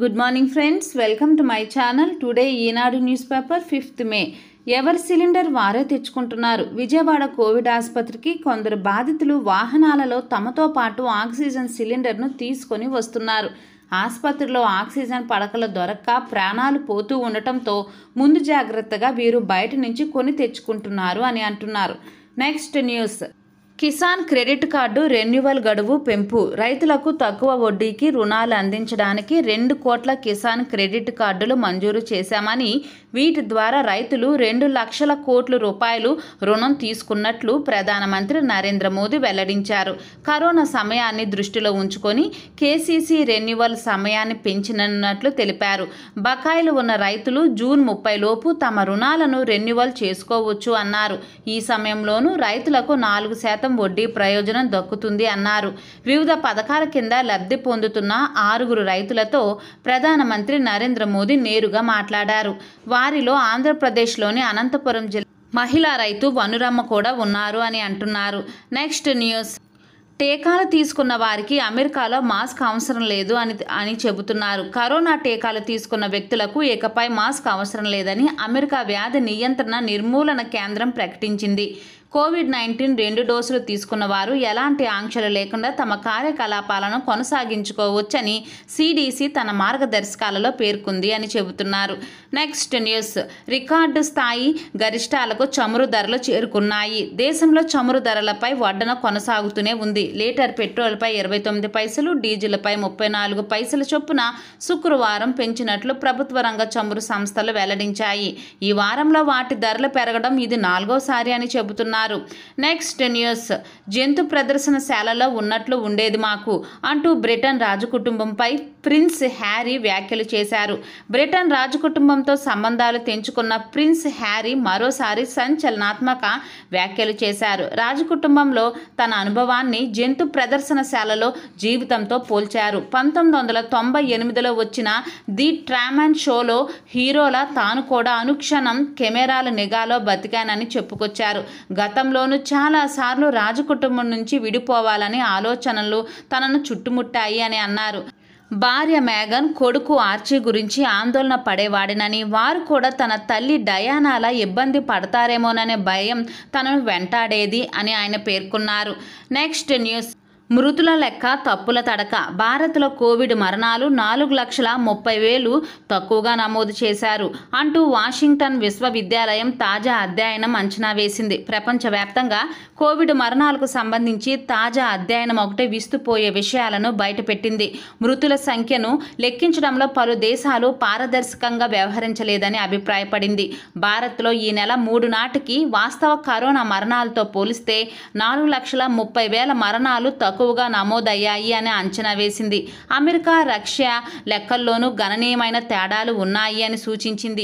good morning friends welcome to my channel today Eenadu news paper fifth May ఎవరి cylinder వారే తెచ్చుకుంటున్నారు Vijayawada Covid ఆసుపత్రికి కొందరు బాధితులు వాహనాలలో తమతో పాటు ఆక్సిజన్ సిలిండర్ను తీసుకొని వస్తున్నారు ఆసుపత్రిలో ఆక్సిజన్ పడకలు దొరక్క ప్రాణాలు పోతూ ఉండటంతో ముందు జాగ్రత్తగా వీరు బయట నుంచి కొని తెచ్చుకుంటున్నారు అని అంటున్నారు next news Kisan credit card renewal గడువు పెంపు రైతులకు తక్కువ వడ్డీకి రుణాలు అందించడానికి రెండు కోట్ల కిసాన్ క్రెడిట్ కార్డులు మంజూరు చేశామని వీటి ద్వారా రైతులు రెండు లక్షల కోట్ల రూపాయలు రుణం తీసుకున్నట్లు ప్రధానమంత్రి నరేంద్ర మోదీ వెల్లడించారు కరోనా సమయాన్ని దృష్టిలో ఉంచుకొని కేసీసీ రెన్యువల్ సమయాన్ని పెంచినట్లు తెలిపారు బకాయిలు ఉన్న రైతులు జూన్ ముప్పై లోపు తమ రుణాలను రెన్యువల్ చేసుకోవచ్చు అన్నారు ఈ సమయంలోనూ రైతులకు నాలుగు శాతం శాతం వడ్డీ ప్రయోజనం దక్కుతుంది అన్నారు వివిధ పథకాల కింద లబ్ధి పొందుతున్న ఆరుగురు రైతులతో ప్రధానమంత్రి నరేంద్ర మోదీ నేరుగా మాట్లాడారు వారిలో ఆంధ్రప్రదేశ్లోని అనంతపురం జిల్లా మహిళా రైతు వనురమ్మ కూడా ఉన్నారు అని అంటున్నారు నెక్స్ట్ న్యూస్ టీకాలు తీసుకున్న వారికి అమెరికాలో మాస్క్ అవసరం లేదు అని అని చెబుతున్నారు కరోనా టీకాలు తీసుకున్న వ్యక్తులకు ఇకపై మాస్క్ అవసరం లేదని అమెరికా వ్యాధి నియంత్రణ నిర్మూలన కేంద్రం ప్రకటించింది కోవిడ్ నైన్టీన్ రెండు డోసులు తీసుకున్న వారు ఎలాంటి ఆంక్షలు లేకుండా తమ కార్యకలాపాలను కొనసాగించుకోవచ్చని సిడిసి తన మార్గదర్శకాలలో పేర్కొంది అని చెబుతున్నారు నెక్స్ట్ న్యూస్ రికార్డు స్థాయి గరిష్టాలకు చమురు ధరలు చేరుకున్నాయి దేశంలో చమురు ధరలపై వడ్డన కొనసాగుతూనే ఉంది లీటర్ పెట్రోల్పై ఇరవై తొమ్మిది పైసలు డీజిల్పై ముప్పై నాలుగు పైసల చొప్పున శుక్రవారం పెంచినట్లు ప్రభుత్వ రంగ చమురు సంస్థలు వెల్లడించాయి ఈ వారంలో వాటి ధరలు పెరగడం ఇది నాలుగోసారి అని చెబుతున్నారు అన్నారు నెక్స్ట్ న్యూస్ జంతు ప్రదర్శనశాలలో ఉన్నట్లు ఉండేది మాకు అంటూ బ్రిటన్ రాజకుటుంబంపై కుటుంబంపై ప్రిన్స్ హ్యారీ వ్యాఖ్యలు చేశారు బ్రిటన్ రాజకుటుంబంతో కుటుంబంతో సంబంధాలు తెంచుకున్న ప్రిన్స్ హ్యారీ మరోసారి సంచలనాత్మక వ్యాఖ్యలు చేశారు రాజకుటుంబంలో కుటుంబంలో తన అనుభవాన్ని జంతు ప్రదర్శనశాలలో జీవితంతో పోల్చారు పంతొమ్మిది వందల తొంభై ఎనిమిదిలో వచ్చిన ది ట్రామన్ షోలో హీరోల తాను కూడా అనుక్షణం కెమెరాల నిఘాలో బతికానని చెప్పుకొచ్చారు గత గతంలోనూ చాలాసార్లు రాజు కుటుంబం నుంచి విడిపోవాలనే ఆలోచనలు తనను చుట్టుముట్టాయి అని అన్నారు భార్య మేఘన్ కొడుకు ఆర్చీ గురించి ఆందోళన పడేవాడినని వారు కూడా తన తల్లి డయానాలా ఇబ్బంది పడతారేమోననే భయం తనను వెంటాడేది అని ఆయన పేర్కొన్నారు నెక్స్ట్ న్యూస్ మృతుల లెక్క తప్పుల తడక భారత్లో కోవిడ్ మరణాలు నాలుగు లక్షల ముప్పై వేలు తక్కువగా నమోదు చేశారు అంటూ వాషింగ్టన్ విశ్వవిద్యాలయం తాజా అధ్యయనం అంచనా వేసింది ప్రపంచవ్యాప్తంగా కోవిడ్ మరణాలకు సంబంధించి తాజా అధ్యయనం ఒకటి విస్తుపోయే విషయాలను బయటపెట్టింది మృతుల సంఖ్యను లెక్కించడంలో పలు దేశాలు పారదర్శకంగా వ్యవహరించలేదని అభిప్రాయపడింది భారత్లో ఈ నెల మూడు నాటికి వాస్తవ కరోనా మరణాలతో పోలిస్తే నాలుగు లక్షల ముప్పై వేల మరణాలు తక్కువ తక్కువగా నమోదయ్యాయి అని అంచనా వేసింది అమెరికా రష్యా లెక్కల్లోనూ గణనీయమైన తేడాలు ఉన్నాయి అని సూచించింది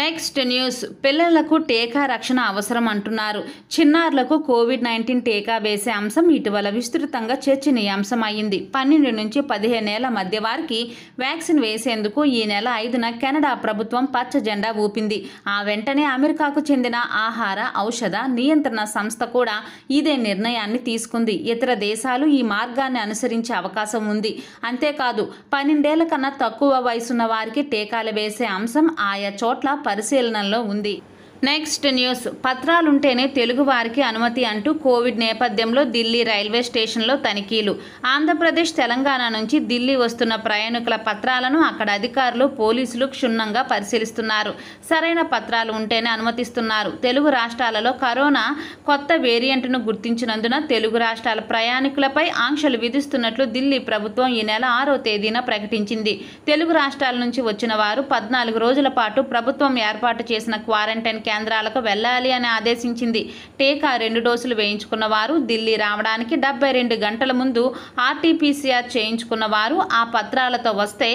నెక్స్ట్ న్యూస్ పిల్లలకు టీకా రక్షణ అవసరం అంటున్నారు చిన్నారులకు కోవిడ్ నైన్టీన్ టీకా వేసే అంశం ఇటీవల విస్తృతంగా చర్చనీయాంశం అయింది పన్నెండు నుంచి పదిహేను ఏళ్ల మధ్య వారికి వ్యాక్సిన్ వేసేందుకు ఈ నెల ఐదున కెనడా ప్రభుత్వం పచ్చ జెండా ఊపింది ఆ వెంటనే అమెరికాకు చెందిన ఆహార ఔషధ నియంత్రణ సంస్థ కూడా ఇదే నిర్ణయాన్ని తీసుకుంది ఇతర దేశాలు ఈ మార్గాన్ని అనుసరించే అవకాశం ఉంది అంతేకాదు పన్నెండేళ్ల కన్నా తక్కువ వయసున్న వారికి టీకాలు వేసే అంశం ఆయా చోట్ల పరిశీలనలో ఉంది నెక్స్ట్ న్యూస్ పత్రాలుంటేనే తెలుగువారికి అనుమతి అంటూ కోవిడ్ నేపథ్యంలో ఢిల్లీ రైల్వే స్టేషన్లో తనిఖీలు ఆంధ్రప్రదేశ్ తెలంగాణ నుంచి ఢిల్లీ వస్తున్న ప్రయాణికుల పత్రాలను అక్కడ అధికారులు పోలీసులు క్షుణ్ణంగా పరిశీలిస్తున్నారు సరైన పత్రాలు ఉంటేనే అనుమతిస్తున్నారు తెలుగు రాష్ట్రాలలో కరోనా కొత్త వేరియంట్ను గుర్తించినందున తెలుగు రాష్ట్రాల ప్రయాణికులపై ఆంక్షలు విధిస్తున్నట్లు ఢిల్లీ ప్రభుత్వం ఈ నెల ఆరో తేదీన ప్రకటించింది తెలుగు రాష్ట్రాల నుంచి వచ్చిన వారు పద్నాలుగు రోజుల పాటు ప్రభుత్వం ఏర్పాటు చేసిన క్వారంటైన్ కేంద్రాలకు వెళ్లాలి అని ఆదేశించింది టీకా రెండు డోసులు వేయించుకున్న వారు ఢిల్లీ రావడానికి డెబ్బై రెండు గంటల ముందు ఆర్టీపీసీఆర్ చేయించుకున్న వారు ఆ పత్రాలతో వస్తే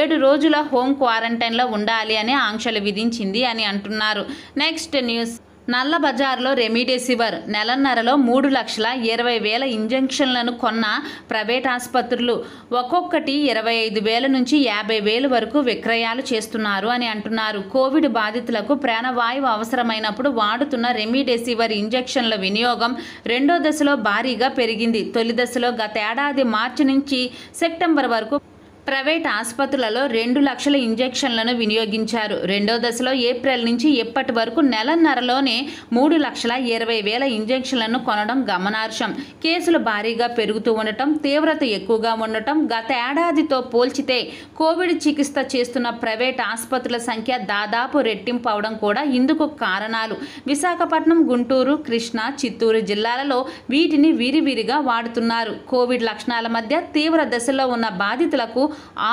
ఏడు రోజుల హోమ్ క్వారంటైన్లో ఉండాలి అని ఆంక్షలు విధించింది అని అంటున్నారు నెక్స్ట్ న్యూస్ నల్ల బజార్లో రెమిడెసివర్ నెలన్నరలో మూడు లక్షల ఇరవై వేల ఇంజెక్షన్లను కొన్న ప్రైవేట్ ఆసుపత్రులు ఒక్కొక్కటి ఇరవై ఐదు వేల నుంచి యాభై వేలు వరకు విక్రయాలు చేస్తున్నారు అని అంటున్నారు కోవిడ్ బాధితులకు ప్రాణవాయువు అవసరమైనప్పుడు వాడుతున్న రెమిడెసివర్ ఇంజెక్షన్ల వినియోగం రెండో దశలో భారీగా పెరిగింది తొలి దశలో గతేడాది మార్చి నుంచి సెప్టెంబర్ వరకు ప్రైవేట్ ఆసుపత్రులలో రెండు లక్షల ఇంజెక్షన్లను వినియోగించారు రెండో దశలో ఏప్రిల్ నుంచి ఎప్పటి వరకు నెలన్నరలోనే మూడు లక్షల ఇరవై వేల ఇంజెక్షన్లను కొనడం గమనార్హం కేసులు భారీగా పెరుగుతూ ఉండటం తీవ్రత ఎక్కువగా ఉండటం గత ఏడాదితో పోల్చితే కోవిడ్ చికిత్స చేస్తున్న ప్రైవేట్ ఆసుపత్రుల సంఖ్య దాదాపు రెట్టింపు అవడం కూడా ఇందుకు కారణాలు విశాఖపట్నం గుంటూరు కృష్ణా చిత్తూరు జిల్లాలలో వీటిని విరివిరిగా వాడుతున్నారు కోవిడ్ లక్షణాల మధ్య తీవ్ర దశలో ఉన్న బాధితులకు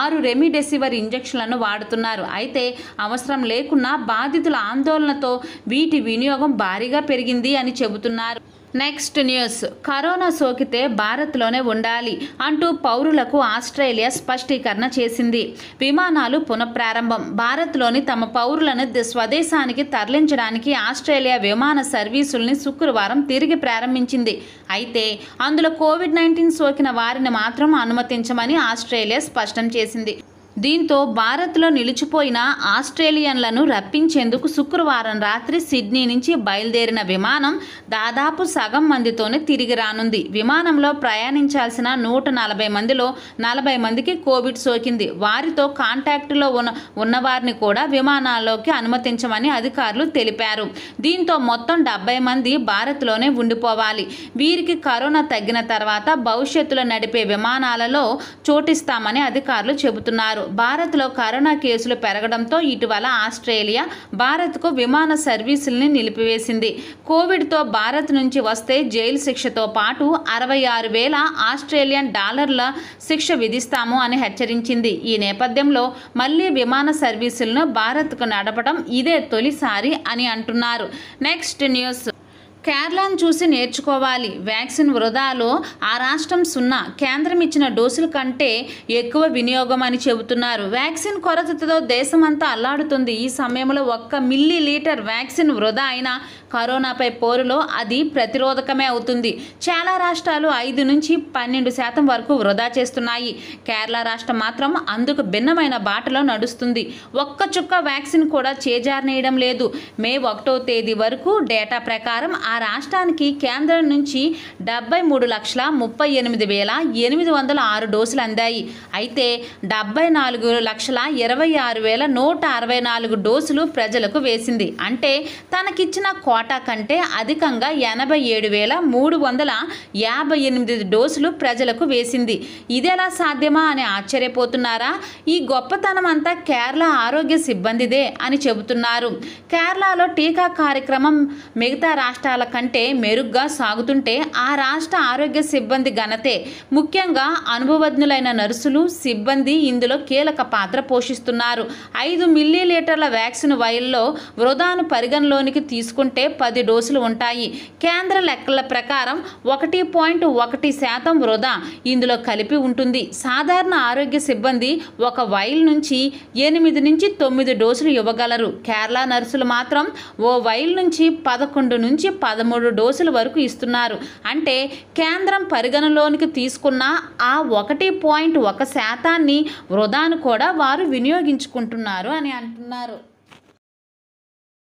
ఆరు రెమిడెసివర్ ఇంజక్షన్లను వాడుతున్నారు అయితే అవసరం లేకున్నా బాధితుల ఆందోళనతో వీటి వినియోగం భారీగా పెరిగింది అని చెబుతున్నారు నెక్స్ట్ న్యూస్ కరోనా సోకితే భారత్లోనే ఉండాలి అంటూ పౌరులకు ఆస్ట్రేలియా స్పష్టీకరణ చేసింది విమానాలు పునఃప్రారంభం భారత్లోని తమ పౌరులను స్వదేశానికి తరలించడానికి ఆస్ట్రేలియా విమాన సర్వీసుల్ని శుక్రవారం తిరిగి ప్రారంభించింది అయితే అందులో కోవిడ్ నైన్టీన్ సోకిన వారిని మాత్రం అనుమతించమని ఆస్ట్రేలియా స్పష్టం చేసింది దీంతో భారత్లో నిలిచిపోయిన ఆస్ట్రేలియన్లను రప్పించేందుకు శుక్రవారం రాత్రి సిడ్నీ నుంచి బయలుదేరిన విమానం దాదాపు సగం మందితోనే తిరిగి రానుంది విమానంలో ప్రయాణించాల్సిన నూట నలభై మందిలో నలభై మందికి కోవిడ్ సోకింది వారితో కాంటాక్ట్లో ఉన్న ఉన్నవారిని కూడా విమానాల్లోకి అనుమతించమని అధికారులు తెలిపారు దీంతో మొత్తం డెబ్బై మంది భారత్లోనే ఉండిపోవాలి వీరికి కరోనా తగ్గిన తర్వాత భవిష్యత్తులో నడిపే విమానాలలో చోటిస్తామని అధికారులు చెబుతున్నారు భారత్లో కరోనా కేసులు పెరగడంతో ఇటీవల ఆస్ట్రేలియా భారత్కు విమాన సర్వీసుల్ని నిలిపివేసింది కోవిడ్తో భారత్ నుంచి వస్తే జైలు శిక్షతో పాటు అరవై ఆరు వేల ఆస్ట్రేలియన్ డాలర్ల శిక్ష విధిస్తాము అని హెచ్చరించింది ఈ నేపథ్యంలో మళ్లీ విమాన సర్వీసులను భారత్కు నడపడం ఇదే తొలిసారి అని అంటున్నారు నెక్స్ట్ న్యూస్ కేరళను చూసి నేర్చుకోవాలి వ్యాక్సిన్ వృధాలో ఆ రాష్ట్రం సున్నా కేంద్రం ఇచ్చిన డోసుల కంటే ఎక్కువ వినియోగం అని చెబుతున్నారు వ్యాక్సిన్ కొరతతో దేశమంతా అల్లాడుతుంది ఈ సమయంలో ఒక్క మిల్లీ లీటర్ వ్యాక్సిన్ వృధా అయిన కరోనాపై పోరులో అది ప్రతిరోధకమే అవుతుంది చాలా రాష్ట్రాలు ఐదు నుంచి పన్నెండు శాతం వరకు వృధా చేస్తున్నాయి కేరళ రాష్ట్రం మాత్రం అందుకు భిన్నమైన బాటలో నడుస్తుంది ఒక్క చుక్క వ్యాక్సిన్ కూడా చేజారనేయడం లేదు మే ఒకటో తేదీ వరకు డేటా ప్రకారం ఆ రాష్ట్రానికి కేంద్రం నుంచి డెబ్బై మూడు లక్షల ముప్పై ఎనిమిది వేల ఎనిమిది వందల ఆరు డోసులు అందాయి అయితే డెబ్బై నాలుగు లక్షల ఇరవై ఆరు వేల నూట అరవై నాలుగు డోసులు ప్రజలకు వేసింది అంటే తనకిచ్చిన కోటా కంటే అధికంగా ఎనభై ఏడు వేల మూడు వందల యాభై ఎనిమిది డోసులు ప్రజలకు వేసింది ఇదెలా సాధ్యమా అని ఆశ్చర్యపోతున్నారా ఈ గొప్పతనం అంతా కేరళ ఆరోగ్య సిబ్బందిదే అని చెబుతున్నారు కేరళలో టీకా కార్యక్రమం మిగతా రాష్ట్రాల రాష్ట్రాల కంటే మెరుగ్గా సాగుతుంటే ఆ రాష్ట్ర ఆరోగ్య సిబ్బంది ఘనతే ముఖ్యంగా అనుభవజ్ఞులైన నర్సులు సిబ్బంది ఇందులో కీలక పాత్ర పోషిస్తున్నారు ఐదు మిల్లీలీటర్ల వ్యాక్సిన్ వైల్లో వృధాను పరిగణలోనికి తీసుకుంటే పది డోసులు ఉంటాయి కేంద్ర లెక్కల ప్రకారం ఒకటి పాయింట్ ఒకటి శాతం వృధా ఇందులో కలిపి ఉంటుంది సాధారణ ఆరోగ్య సిబ్బంది ఒక వైల్ నుంచి ఎనిమిది నుంచి తొమ్మిది డోసులు ఇవ్వగలరు కేరళ నర్సులు మాత్రం ఓ వైల్ నుంచి పదకొండు నుంచి పదమూడు డోసుల వరకు ఇస్తున్నారు అంటే కేంద్రం పరిగణలోనికి తీసుకున్న ఆ ఒకటి పాయింట్ ఒక శాతాన్ని వృధాను కూడా వారు వినియోగించుకుంటున్నారు అని అంటున్నారు